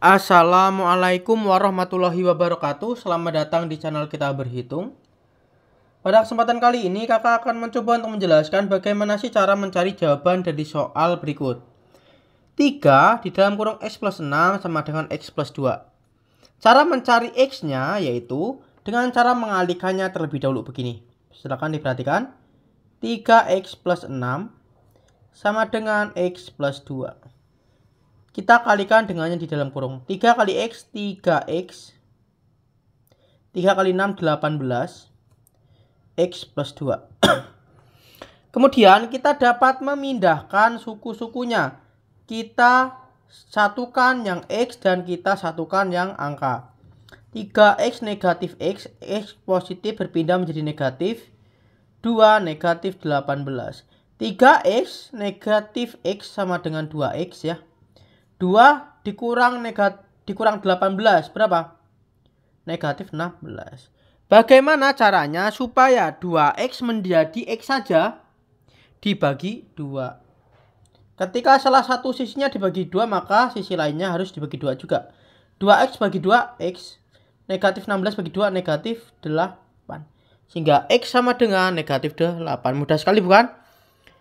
Assalamualaikum warahmatullahi wabarakatuh Selamat datang di channel kita berhitung Pada kesempatan kali ini kakak akan mencoba untuk menjelaskan bagaimana sih cara mencari jawaban dari soal berikut 3 di dalam kurung X plus 6 sama dengan X plus 2 Cara mencari X nya yaitu dengan cara mengalihkannya terlebih dahulu begini Silahkan diperhatikan 3X plus 6 sama dengan X plus 2 kita kalikan dengannya di dalam kurung. 3 kali X, 3X. 3 kali 6, 18. X plus 2. Kemudian kita dapat memindahkan suku-sukunya. Kita satukan yang X dan kita satukan yang angka. 3X negatif X, X positif berpindah menjadi negatif. 2 negatif 18. 3x negatif x sama dengan 2x ya. 2 dikurang negatif dikurang 18 berapa? Negatif 16. Bagaimana caranya supaya 2x menjadi x saja dibagi 2? Ketika salah satu sisinya dibagi 2 maka sisi lainnya harus dibagi 2 juga. 2x bagi 2 x negatif 16 bagi 2 negatif 8. Sehingga x sama dengan negatif 8. Mudah sekali bukan?